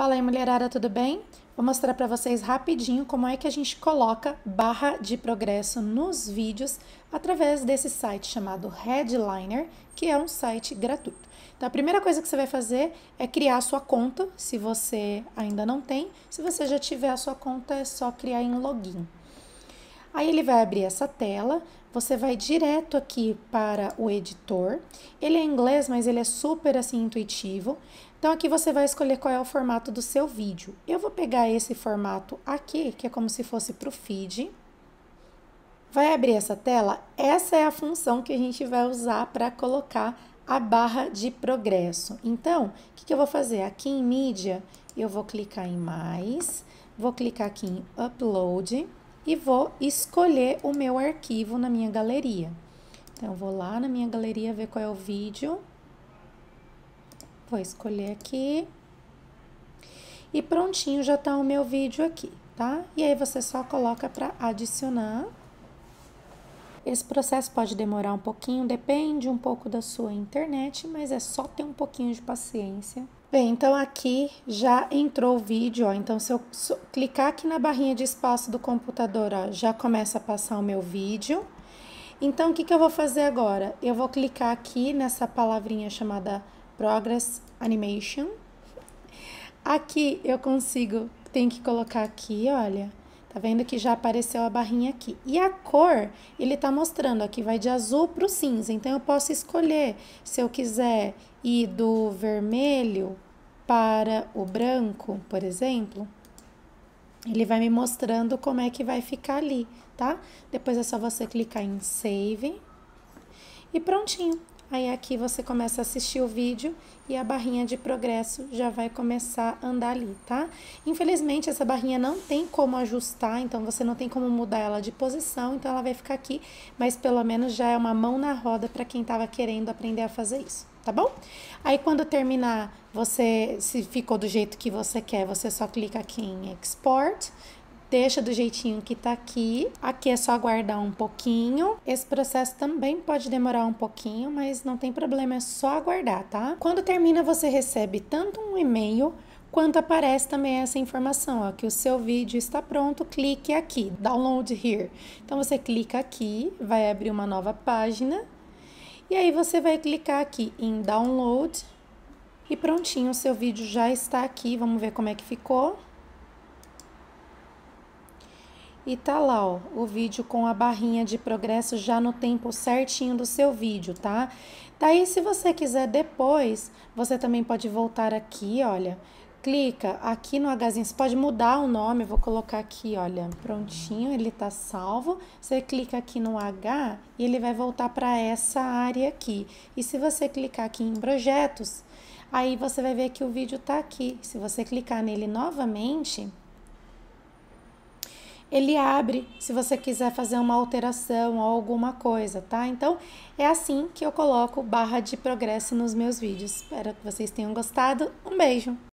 Fala aí, mulherada, tudo bem? Vou mostrar para vocês rapidinho como é que a gente coloca barra de progresso nos vídeos através desse site chamado Headliner, que é um site gratuito. Então, a primeira coisa que você vai fazer é criar a sua conta, se você ainda não tem. Se você já tiver a sua conta, é só criar em login. Aí ele vai abrir essa tela, você vai direto aqui para o editor. Ele é em inglês, mas ele é super assim intuitivo. Então aqui você vai escolher qual é o formato do seu vídeo. Eu vou pegar esse formato aqui, que é como se fosse para o feed. Vai abrir essa tela. Essa é a função que a gente vai usar para colocar a barra de progresso. Então, o que, que eu vou fazer? Aqui em mídia, eu vou clicar em mais, vou clicar aqui em upload e vou escolher o meu arquivo na minha galeria. Então, vou lá na minha galeria ver qual é o vídeo. Vou escolher aqui. E prontinho, já está o meu vídeo aqui, tá? E aí você só coloca para adicionar. Esse processo pode demorar um pouquinho, depende um pouco da sua internet, mas é só ter um pouquinho de paciência Bem, então aqui já entrou o vídeo, ó. Então, se eu clicar aqui na barrinha de espaço do computador, ó, já começa a passar o meu vídeo. Então, o que, que eu vou fazer agora? Eu vou clicar aqui nessa palavrinha chamada Progress Animation. Aqui eu consigo, tem que colocar aqui, olha, Tá vendo que já apareceu a barrinha aqui. E a cor, ele tá mostrando aqui, vai de azul para o cinza. Então, eu posso escolher se eu quiser ir do vermelho para o branco, por exemplo. Ele vai me mostrando como é que vai ficar ali, tá? Depois é só você clicar em Save. E prontinho. Aí aqui você começa a assistir o vídeo e a barrinha de progresso já vai começar a andar ali, tá? Infelizmente essa barrinha não tem como ajustar, então você não tem como mudar ela de posição, então ela vai ficar aqui, mas pelo menos já é uma mão na roda para quem estava querendo aprender a fazer isso, tá bom? Aí quando terminar, você se ficou do jeito que você quer, você só clica aqui em export deixa do jeitinho que tá aqui. Aqui é só aguardar um pouquinho. Esse processo também pode demorar um pouquinho, mas não tem problema, é só aguardar, tá? Quando termina, você recebe tanto um e-mail quanto aparece também essa informação, ó, que o seu vídeo está pronto, clique aqui, download here. Então você clica aqui, vai abrir uma nova página e aí você vai clicar aqui em download e prontinho, o seu vídeo já está aqui. Vamos ver como é que ficou. E tá lá, ó, o vídeo com a barrinha de progresso já no tempo certinho do seu vídeo, tá? Daí, se você quiser depois, você também pode voltar aqui, olha. Clica aqui no Hzinho, você pode mudar o nome, vou colocar aqui, olha, prontinho, ele tá salvo. Você clica aqui no H e ele vai voltar para essa área aqui. E se você clicar aqui em projetos, aí você vai ver que o vídeo tá aqui. Se você clicar nele novamente, ele abre se você quiser fazer uma alteração ou alguma coisa, tá? Então, é assim que eu coloco barra de progresso nos meus vídeos. Espero que vocês tenham gostado. Um beijo!